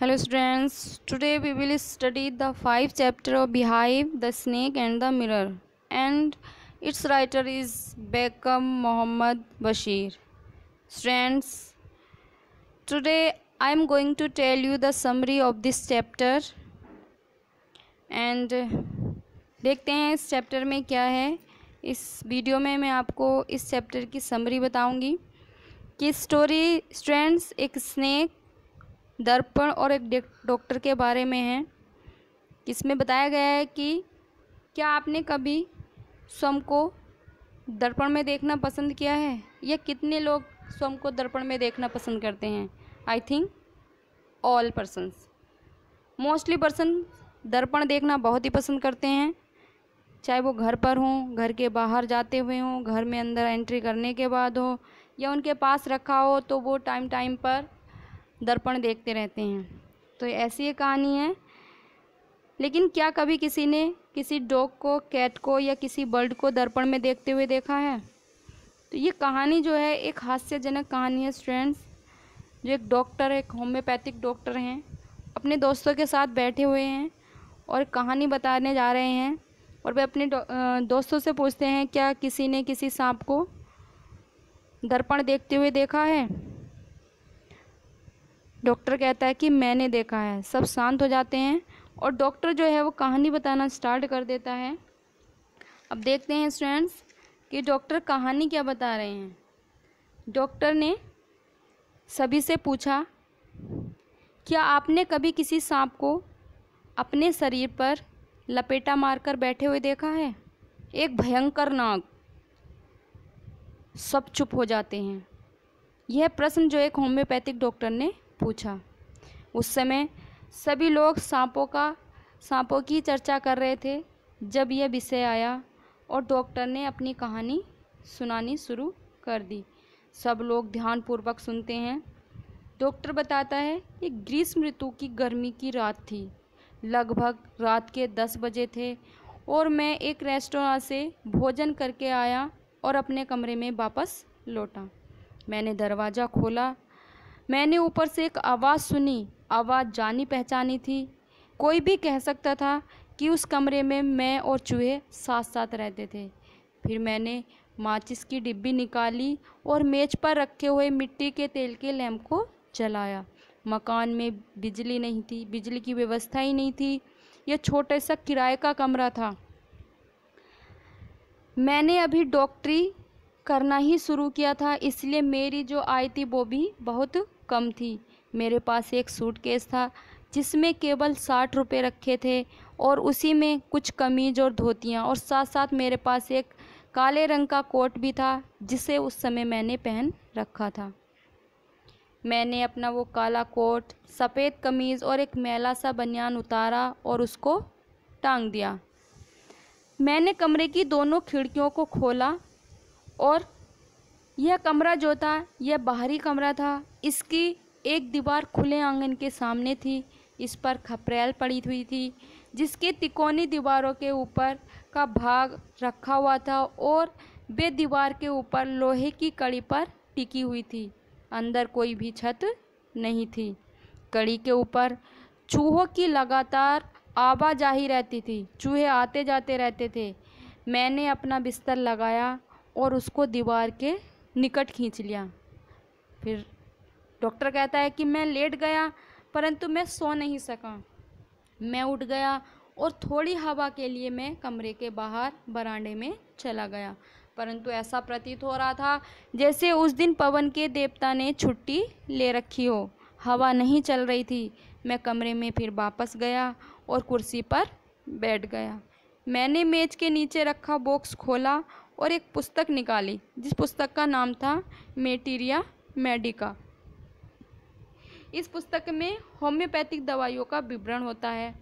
hello students today we will study the five chapter of Beehive the snake and the mirror and its writer is Vaikom Muhammad Basheer students today I am going to tell you the summary of this chapter and देखते हैं इस chapter में क्या है इस video में मैं आपको इस चैप्टर की समरी बताऊंगी कि स्टोरी स्टूडेंट्स एक स्नैक दर्पण और एक डॉक्टर के बारे में है इसमें बताया गया है कि क्या आपने कभी स्वयं को दर्पण में देखना पसंद किया है या कितने लोग स्वयं को दर्पण में देखना पसंद करते हैं I think all persons mostly person दर्पण देखना बहुत ही पसंद करते हैं चाहे वो घर पर हों घर के बाहर जाते हुए हों घर में अंदर एंट्री करने के बाद हो या उनके पास रखा हो तो वो टाइम टाइम पर दर्पण देखते रहते हैं तो ऐसी ये कहानी है लेकिन क्या कभी किसी ने किसी डॉग को कैट को या किसी बर्ड को दर्पण में देखते हुए देखा है तो ये कहानी जो है एक हास्यजनक कहानी है स्टूडेंट्स जो एक डॉक्टर एक होम्योपैथिक डॉक्टर हैं अपने दोस्तों के साथ बैठे हुए हैं और कहानी बताने जा रहे हैं और वे अपने दोस्तों से पूछते हैं क्या किसी ने किसी सांप को दर्पण देखते हुए देखा है डॉक्टर कहता है कि मैंने देखा है सब शांत हो जाते हैं और डॉक्टर जो है वो कहानी बताना स्टार्ट कर देता है अब देखते हैं स्टूडेंट्स कि डॉक्टर कहानी क्या बता रहे हैं डॉक्टर ने सभी से पूछा क्या आपने कभी किसी सांप को अपने शरीर पर लपेटा मारकर बैठे हुए देखा है एक भयंकर नाग सब चुप हो जाते हैं यह प्रश्न जो एक होम्योपैथिक डॉक्टर ने पूछा उस समय सभी लोग सांपों का सांपों की चर्चा कर रहे थे जब यह विषय आया और डॉक्टर ने अपनी कहानी सुनानी शुरू कर दी सब लोग ध्यानपूर्वक सुनते हैं डॉक्टर बताता है कि ग्रीष्म ऋतु की गर्मी की रात थी लगभग रात के दस बजे थे और मैं एक रेस्टोरेंट से भोजन करके आया और अपने कमरे में वापस लौटा मैंने दरवाज़ा खोला मैंने ऊपर से एक आवाज़ सुनी आवाज़ जानी पहचानी थी कोई भी कह सकता था कि उस कमरे में मैं और चूहे साथ साथ रहते थे फिर मैंने माचिस की डिब्बी निकाली और मेज पर रखे हुए मिट्टी के तेल के लैम्प को जलाया मकान में बिजली नहीं थी बिजली की व्यवस्था ही नहीं थी यह छोटे सा किराए का कमरा था मैंने अभी डॉक्टरी करना ही शुरू किया था इसलिए मेरी जो आई थी वो भी बहुत कम थी मेरे पास एक सूटकेस था जिसमें केवल साठ रुपये रखे थे और उसी में कुछ कमीज और धोतियाँ और साथ साथ मेरे पास एक काले रंग का कोट भी था जिसे उस समय मैंने पहन रखा था मैंने अपना वो काला कोट सफ़ेद कमीज़ और एक मैला सा बनियान उतारा और उसको टांग दिया मैंने कमरे की दोनों खिड़कियों को खोला और यह कमरा जो था यह बाहरी कमरा था इसकी एक दीवार खुले आंगन के सामने थी इस पर खपरेल पड़ी हुई थी जिसके तिकोनी दीवारों के ऊपर का भाग रखा हुआ था और वे दीवार के ऊपर लोहे की कड़ी पर टिकी हुई थी अंदर कोई भी छत नहीं थी कड़ी के ऊपर चूहों की लगातार आवाजाही रहती थी चूहे आते जाते रहते थे मैंने अपना बिस्तर लगाया और उसको दीवार के निकट खींच लिया फिर डॉक्टर कहता है कि मैं लेट गया परंतु मैं सो नहीं सका मैं उठ गया और थोड़ी हवा के लिए मैं कमरे के बाहर बरांडे में चला गया परंतु ऐसा प्रतीत हो रहा था जैसे उस दिन पवन के देवता ने छुट्टी ले रखी हो हवा नहीं चल रही थी मैं कमरे में फिर वापस गया और कुर्सी पर बैठ गया मैंने मेज के नीचे रखा बॉक्स खोला और एक पुस्तक निकाली जिस पुस्तक का नाम था मेटीरिया मेडिका इस पुस्तक में होम्योपैथिक दवाइयों का विवरण होता है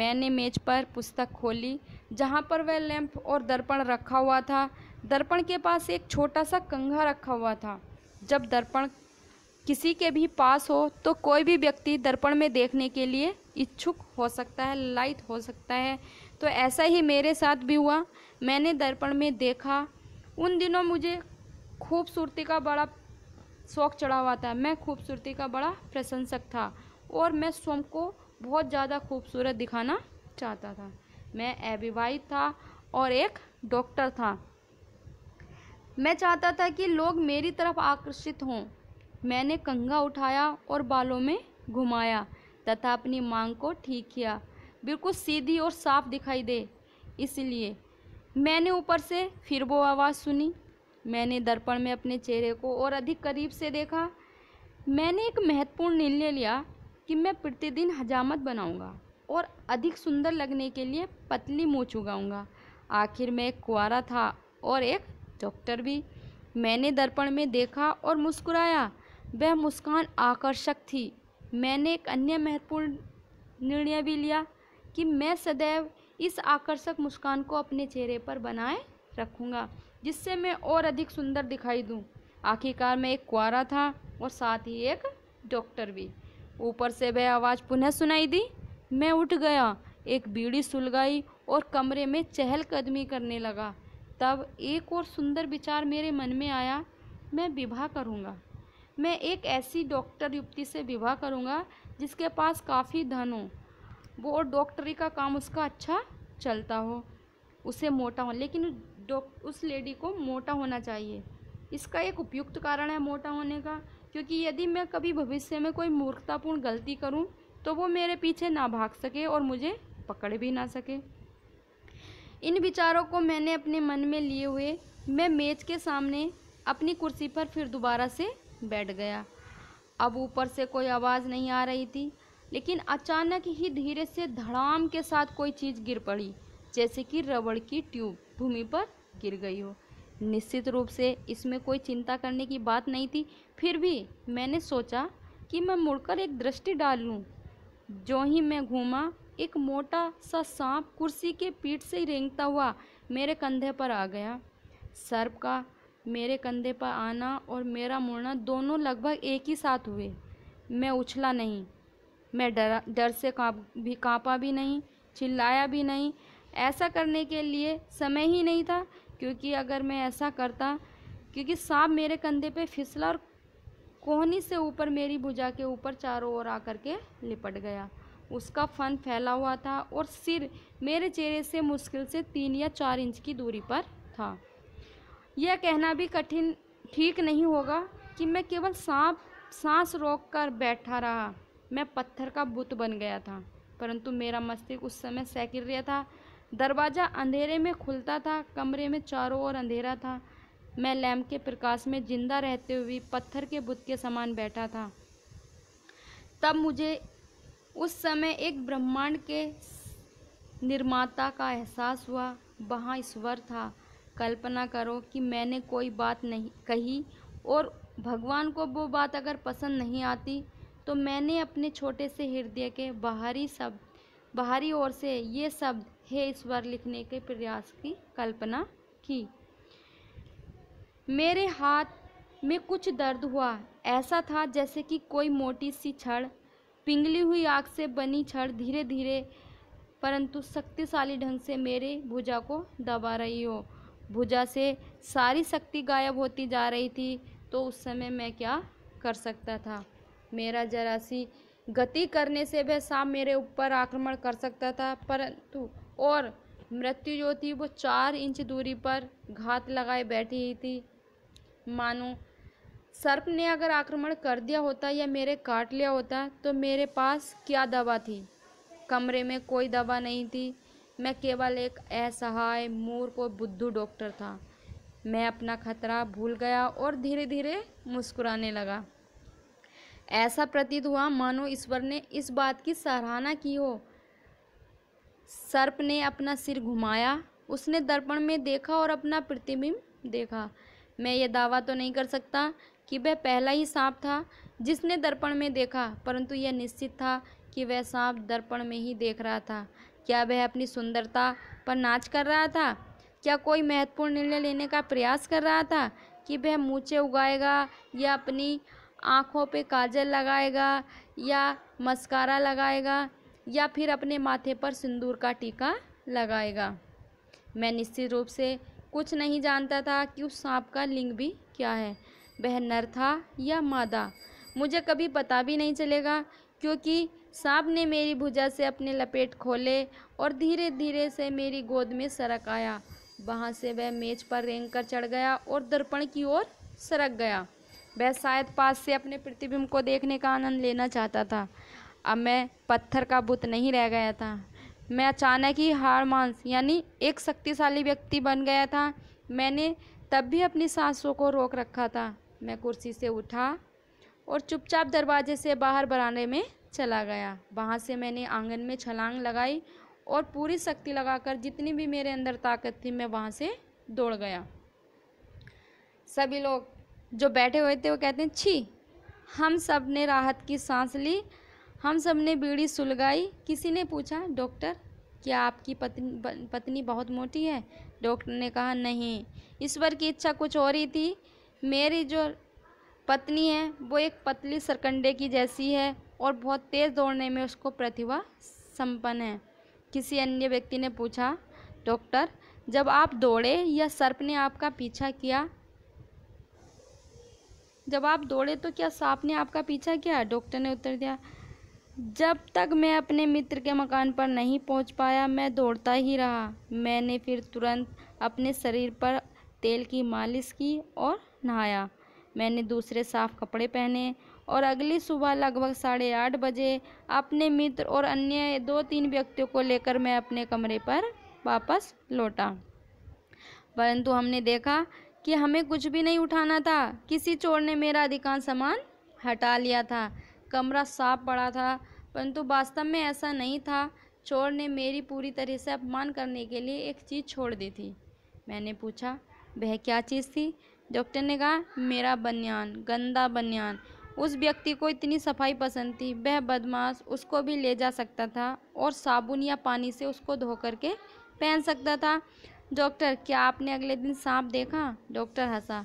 मैंने मेज पर पुस्तक खोली जहाँ पर वह लैंप और दर्पण रखा हुआ था दर्पण के पास एक छोटा सा कंघा रखा हुआ था जब दर्पण किसी के भी पास हो तो कोई भी व्यक्ति दर्पण में देखने के लिए इच्छुक हो सकता है लाइट हो सकता है तो ऐसा ही मेरे साथ भी हुआ मैंने दर्पण में देखा उन दिनों मुझे खूबसूरती का बड़ा शौक़ चढ़ा हुआ था मैं खूबसूरती का बड़ा प्रशंसक था और मैं स्वयं को बहुत ज़्यादा खूबसूरत दिखाना चाहता था मैं अविवाहित था और एक डॉक्टर था मैं चाहता था कि लोग मेरी तरफ आकर्षित हों मैंने कंघा उठाया और बालों में घुमाया तथा अपनी मांग को ठीक किया बिल्कुल सीधी और साफ दिखाई दे इसलिए मैंने ऊपर से फिर वो आवाज़ सुनी मैंने दर्पण में अपने चेहरे को और अधिक करीब से देखा मैंने एक महत्वपूर्ण निर्णय लिया कि मैं प्रतिदिन हजामत बनाऊंगा और अधिक सुंदर लगने के लिए पतली मूछ उगाऊंगा आखिर मैं एक कुआरा था और एक डॉक्टर भी मैंने दर्पण में देखा और मुस्कुराया वह मुस्कान आकर्षक थी मैंने एक अन्य महत्वपूर्ण निर्णय भी लिया कि मैं सदैव इस आकर्षक मुस्कान को अपने चेहरे पर बनाए रखूँगा जिससे मैं और अधिक सुंदर दिखाई दूँ आखिरकार मैं एक कुआरा था और साथ ही एक डॉक्टर भी ऊपर से वह आवाज़ पुनः सुनाई दी मैं उठ गया एक बीड़ी सुलगाई और कमरे में चहलकदमी करने लगा तब एक और सुंदर विचार मेरे मन में आया मैं विवाह करूँगा मैं एक ऐसी डॉक्टर युक्ति से विवाह करूँगा जिसके पास काफ़ी धन हो वो और डॉक्टरी का काम उसका अच्छा चलता हो उसे मोटा हो लेकिन डॉक्ट उस लेडी को मोटा होना चाहिए इसका एक उपयुक्त कारण है मोटा होने का क्योंकि यदि मैं कभी भविष्य में कोई मूर्खतापूर्ण गलती करूं तो वो मेरे पीछे ना भाग सके और मुझे पकड़ भी ना सके इन विचारों को मैंने अपने मन में लिए हुए मैं मेज के सामने अपनी कुर्सी पर फिर दोबारा से बैठ गया अब ऊपर से कोई आवाज़ नहीं आ रही थी लेकिन अचानक ही धीरे से धड़ाम के साथ कोई चीज़ गिर पड़ी जैसे कि रबड़ की ट्यूब भूमि पर गिर गई हो निश्चित रूप से इसमें कोई चिंता करने की बात नहीं थी फिर भी मैंने सोचा कि मैं मुड़कर एक दृष्टि डाल लूँ जो ही मैं घूमा एक मोटा सा सांप कुर्सी के पीठ से रेंगता हुआ मेरे कंधे पर आ गया सर्प का मेरे कंधे पर आना और मेरा मुड़ना दोनों लगभग एक ही साथ हुए मैं उछला नहीं मैं डरा डर से काँप भी काँपा भी नहीं चिल्लाया भी नहीं ऐसा करने के लिए समय ही नहीं था क्योंकि अगर मैं ऐसा करता क्योंकि सांप मेरे कंधे पे फिसला और कोहनी से ऊपर मेरी भुजा के ऊपर चारों ओर आकर के लिपट गया उसका फन फैला हुआ था और सिर मेरे चेहरे से मुश्किल से तीन या चार इंच की दूरी पर था यह कहना भी कठिन ठीक नहीं होगा कि मैं केवल सांप सांस रोक कर बैठा रहा मैं पत्थर का बुत बन गया था परंतु मेरा मस्तिष्क उस समय रहा था दरवाज़ा अंधेरे में खुलता था कमरे में चारों ओर अंधेरा था मैं लैम्प के प्रकाश में जिंदा रहते हुए पत्थर के बुत के समान बैठा था तब मुझे उस समय एक ब्रह्मांड के निर्माता का एहसास हुआ वहाँ ईश्वर था कल्पना करो कि मैंने कोई बात नहीं कही और भगवान को वो बात अगर पसंद नहीं आती तो मैंने अपने छोटे से हृदय के बाहरी शब्द बाहरी ओर से ये शब्द ईश्वर लिखने के प्रयास की कल्पना की मेरे हाथ में कुछ दर्द हुआ ऐसा था जैसे कि कोई मोटी सी छड़ पिंगली हुई आग से बनी छड़ धीरे धीरे परंतु शक्तिशाली ढंग से मेरे भुजा को दबा रही हो भुजा से सारी शक्ति गायब होती जा रही थी तो उस समय मैं क्या कर सकता था मेरा जरा सी गति करने से वह सांप मेरे ऊपर आक्रमण कर सकता था परंतु और मृत्यु जो थी वो चार इंच दूरी पर घात लगाए बैठी ही थी मानो सर्प ने अगर आक्रमण कर दिया होता या मेरे काट लिया होता तो मेरे पास क्या दवा थी कमरे में कोई दवा नहीं थी मैं केवल एक असहाय मूर्ख और बुद्धू डॉक्टर था मैं अपना खतरा भूल गया और धीरे धीरे मुस्कुराने लगा ऐसा प्रतीत हुआ मानो ईश्वर ने इस बात की सराहना की हो सर्प ने अपना सिर घुमाया उसने दर्पण में देखा और अपना प्रतिबिंब देखा मैं ये दावा तो नहीं कर सकता कि वह पहला ही सांप था जिसने दर्पण में देखा परंतु यह निश्चित था कि वह सांप दर्पण में ही देख रहा था क्या वह अपनी सुंदरता पर नाच कर रहा था क्या कोई महत्वपूर्ण निर्णय लेने का प्रयास कर रहा था कि वह मूँचे उगाएगा या अपनी आँखों पर काजल लगाएगा या मस्कारा लगाएगा या फिर अपने माथे पर सिंदूर का टीका लगाएगा मैं निश्चित रूप से कुछ नहीं जानता था कि उस सांप का लिंग भी क्या है वह नर था या मादा मुझे कभी पता भी नहीं चलेगा क्योंकि सांप ने मेरी भुजा से अपने लपेट खोले और धीरे धीरे से मेरी गोद में सरक आया वहाँ से वह मेज पर रेंग कर चढ़ गया और दर्पण की ओर सरक गया वह शायद पास से अपने प्रतिबिंब को देखने का आनंद लेना चाहता था अब मैं पत्थर का बुत नहीं रह गया था मैं अचानक ही हार मांस यानी एक शक्तिशाली व्यक्ति बन गया था मैंने तब भी अपनी सांसों को रोक रखा था मैं कुर्सी से उठा और चुपचाप दरवाजे से बाहर बरामदे में चला गया वहाँ से मैंने आंगन में छलांग लगाई और पूरी शक्ति लगाकर जितनी भी मेरे अंदर ताकत थी मैं वहाँ से दौड़ गया सभी लोग जो बैठे हुए थे वो कहते हैं छी हम सब ने राहत की सांस ली हम सब ने बीड़ी सुलगाई किसी ने पूछा डॉक्टर क्या आपकी पत्नी पत्नी बहुत मोटी है डॉक्टर ने कहा नहीं ईश्वर की इच्छा कुछ और ही थी मेरी जो पत्नी है वो एक पतली सरकंडे की जैसी है और बहुत तेज़ दौड़ने में उसको प्रतिभा संपन्न है किसी अन्य व्यक्ति ने पूछा डॉक्टर जब आप दौड़े या सर्प ने आपका पीछा किया जब आप दौड़े तो क्या सांप ने आपका पीछा किया डॉक्टर ने उत्तर दिया जब तक मैं अपने मित्र के मकान पर नहीं पहुंच पाया मैं दौड़ता ही रहा मैंने फिर तुरंत अपने शरीर पर तेल की मालिश की और नहाया मैंने दूसरे साफ़ कपड़े पहने और अगली सुबह लगभग साढ़े आठ बजे अपने मित्र और अन्य दो तीन व्यक्तियों को लेकर मैं अपने कमरे पर वापस लौटा परंतु हमने देखा कि हमें कुछ भी नहीं उठाना था किसी चोर ने मेरा अधिकांश सामान हटा लिया था कमरा साफ पड़ा था परंतु वास्तव में ऐसा नहीं था चोर ने मेरी पूरी तरह से अपमान करने के लिए एक चीज़ छोड़ दी थी मैंने पूछा वह क्या चीज़ थी डॉक्टर ने कहा मेरा बनियान गंदा बनियान उस व्यक्ति को इतनी सफाई पसंद थी वह बदमाश उसको भी ले जा सकता था और साबुन या पानी से उसको धो करके पहन सकता था डॉक्टर क्या आपने अगले दिन सांप देखा डॉक्टर हंसा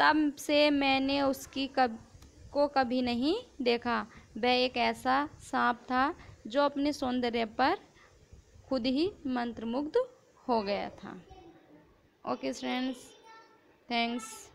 तब से मैंने उसकी कब को कभी नहीं देखा वह एक ऐसा सांप था जो अपने सौंदर्य पर खुद ही मंत्रमुग्ध हो गया था ओके फ्रेंड्स थैंक्स